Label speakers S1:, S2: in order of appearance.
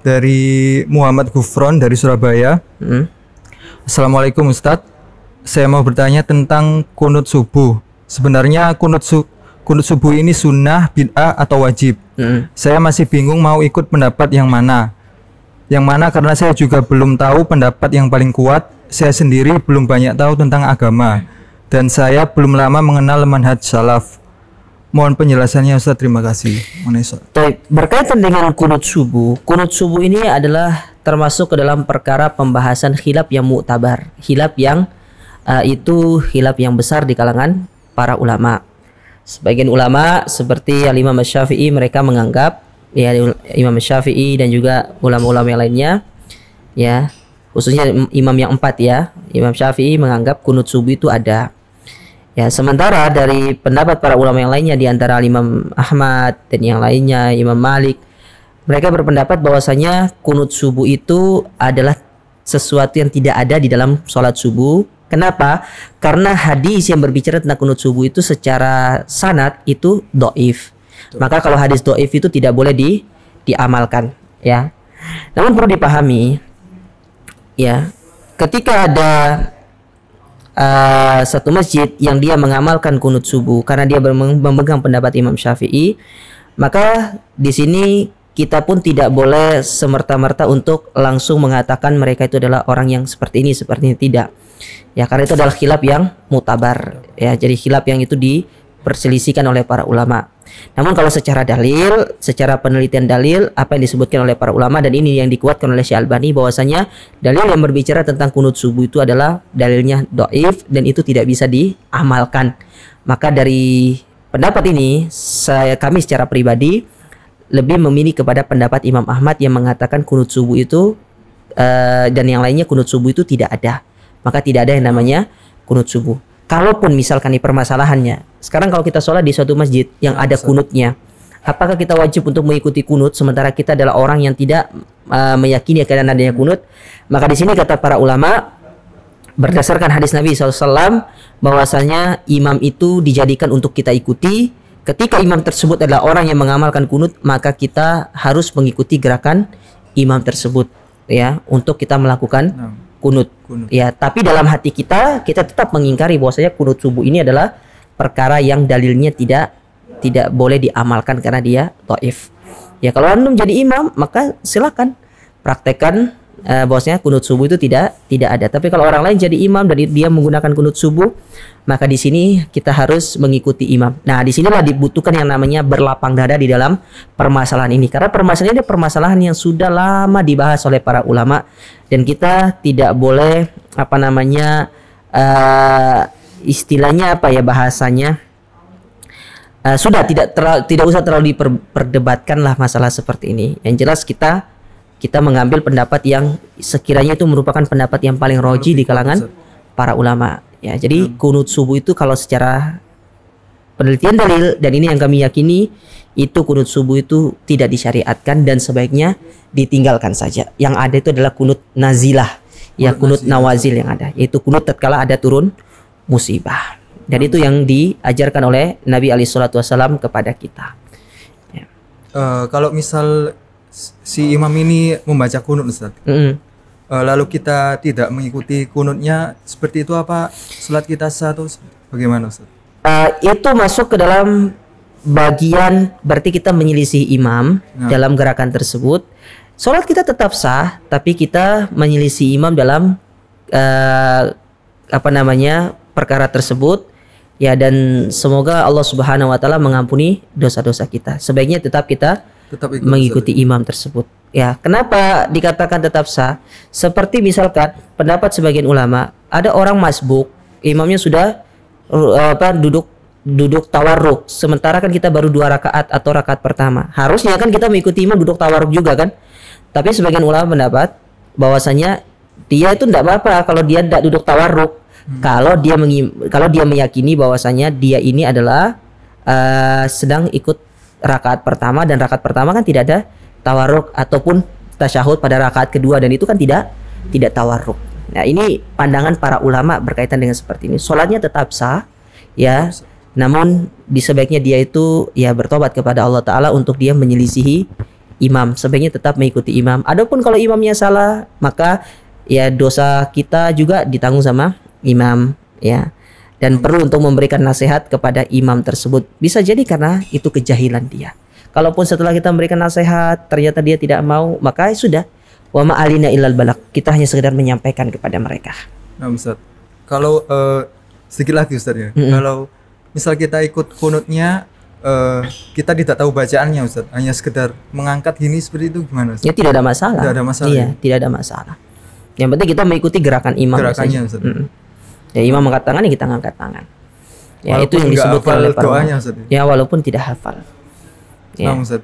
S1: dari Muhammad Gufron dari Surabaya. Hmm. Assalamualaikum Ustadz. Saya mau bertanya tentang kunut subuh. Sebenarnya kunut su kunut subuh ini sunnah, bid'ah atau wajib? Hmm. Saya masih bingung mau ikut pendapat yang mana. Yang mana karena saya juga belum tahu pendapat yang paling kuat. Saya sendiri belum banyak tahu tentang agama dan saya belum lama mengenal manhaj salaf. Mohon penjelasannya Ustaz, terima kasih. Baik, Berkaitan dengan kunut subuh, kunut subuh ini adalah termasuk
S2: ke dalam perkara pembahasan khilaf yang muktabar, khilaf yang uh, itu khilaf yang besar di kalangan para ulama. Sebagian ulama seperti Imam Syafi'i mereka menganggap ya Imam Syafi'i dan juga ulama-ulama lainnya ya khususnya imam yang empat ya Imam Syafi'i menganggap kunut subuh itu ada Ya, sementara dari pendapat para ulama yang lainnya di antara Imam Ahmad dan yang lainnya Imam Malik, mereka berpendapat bahwasanya kunut subuh itu adalah sesuatu yang tidak ada di dalam sholat subuh. Kenapa? Karena hadis yang berbicara tentang kunut subuh itu secara sanat itu doif. Maka kalau hadis doif itu tidak boleh di diamalkan, ya. Namun perlu dipahami, ya, ketika ada Eh, satu masjid yang dia mengamalkan kunut subuh karena dia memegang pendapat Imam Syafi'i, maka di sini kita pun tidak boleh semerta-merta untuk langsung mengatakan mereka itu adalah orang yang seperti ini, seperti ini tidak. Ya, karena itu adalah khilaf yang mutabar. Ya, jadi khilaf yang itu diperselisihkan oleh para ulama. Namun kalau secara dalil, secara penelitian dalil apa yang disebutkan oleh para ulama dan ini yang dikuatkan oleh Syekh Albani bahwasanya dalil yang berbicara tentang kunut subuh itu adalah dalilnya doif dan itu tidak bisa diamalkan. Maka dari pendapat ini saya kami secara pribadi lebih memilih kepada pendapat Imam Ahmad yang mengatakan kunut subuh itu uh, dan yang lainnya kunut subuh itu tidak ada. Maka tidak ada yang namanya kunut subuh kalaupun misalkan ini permasalahannya sekarang kalau kita sholat di suatu masjid yang ada kunutnya apakah kita wajib untuk mengikuti kunut sementara kita adalah orang yang tidak uh, meyakini akan adanya kunut maka di sini kata para ulama berdasarkan hadis Nabi SAW bahwasanya imam itu dijadikan untuk kita ikuti ketika imam tersebut adalah orang yang mengamalkan kunut maka kita harus mengikuti gerakan imam tersebut ya untuk kita melakukan nah. kunut Kunut. Ya, tapi dalam hati kita kita tetap mengingkari bahwasanya kunut subuh ini adalah perkara yang dalilnya tidak tidak boleh diamalkan karena dia toif. Ya kalau anda menjadi imam maka silakan praktekkan uh, bosnya kunut subuh itu tidak tidak ada. Tapi kalau orang lain jadi imam dan dia menggunakan kunut subuh, maka di sini kita harus mengikuti imam. Nah, di sinilah dibutuhkan yang namanya berlapang dada di dalam permasalahan ini karena permasalahan ini permasalahan yang sudah lama dibahas oleh para ulama dan kita tidak boleh apa namanya uh, istilahnya apa ya bahasanya Uh, sudah tidak terlalu, tidak usah terlalu diperdebatkan lah masalah seperti ini. Yang jelas kita kita mengambil pendapat yang sekiranya itu merupakan pendapat yang paling roji di kalangan para ulama. Ya, jadi kunut subuh itu kalau secara penelitian dalil dan ini yang kami yakini itu kunut subuh itu tidak disyariatkan dan sebaiknya ditinggalkan saja. Yang ada itu adalah kunut nazilah, ya kunut nawazil yang ada, yaitu kunut tatkala ada turun musibah. Dan itu yang diajarkan oleh Nabi Ali Shallallahu Wasallam kepada kita.
S1: Uh, kalau misal si imam ini membaca kunut Ustaz. Mm -hmm. Lalu kita tidak mengikuti kunutnya seperti itu apa salat kita satu bagaimana Ustaz? Uh, itu masuk ke dalam
S2: bagian berarti kita menyelisih imam nah. dalam gerakan tersebut. Salat kita tetap sah tapi kita menyelisih imam dalam uh, apa namanya perkara tersebut ya dan semoga Allah Subhanahu wa taala mengampuni dosa-dosa kita. Sebaiknya tetap kita tetap ikut mengikuti sah. imam tersebut. Ya, kenapa dikatakan tetap sah? Seperti misalkan pendapat sebagian ulama, ada orang masbuk, imamnya sudah apa duduk duduk tawarruk, sementara kan kita baru dua rakaat atau rakaat pertama. Harusnya kan kita mengikuti imam duduk tawarruk juga kan? Tapi sebagian ulama pendapat bahwasanya dia itu tidak apa-apa kalau dia tidak duduk tawarruk. Hmm. Kalau dia kalau dia meyakini bahwasanya dia ini adalah uh, sedang ikut rakaat pertama dan rakaat pertama kan tidak ada tawarruk ataupun tasyahud pada rakaat kedua dan itu kan tidak tidak tawarruk. Nah, ini pandangan para ulama berkaitan dengan seperti ini. Sholatnya tetap sah ya. Namun di sebaiknya dia itu ya bertobat kepada Allah taala untuk dia menyelisihi imam. Sebaiknya tetap mengikuti imam. Adapun kalau imamnya salah, maka ya dosa kita juga ditanggung sama imam ya dan perlu untuk memberikan nasihat kepada imam tersebut. Bisa jadi karena itu kejahilan dia. Kalaupun setelah kita memberikan nasihat ternyata dia tidak mau, maka ya sudah wa ma'alina alina ilal balak. Kita hanya sekedar menyampaikan kepada mereka.
S1: Nah, Ustaz. Kalau uh, sedikit lagi Ustaz ya. Mm -hmm. Kalau misal kita ikut kunutnya uh, kita tidak tahu bacaannya Ustaz, hanya sekedar mengangkat gini seperti itu gimana Ustaz? Ya tidak ada masalah. Tidak ada masalah. Iya, ya?
S2: tidak ada masalah. Yang penting kita mengikuti gerakan imam. Gerakannya Ustaz. Mm -hmm. Ya imam angkat tangan ya kita angkat tangan. Ya walaupun itu yang disebut oleh para ya? ya walaupun tidak hafal. Ya. Nah,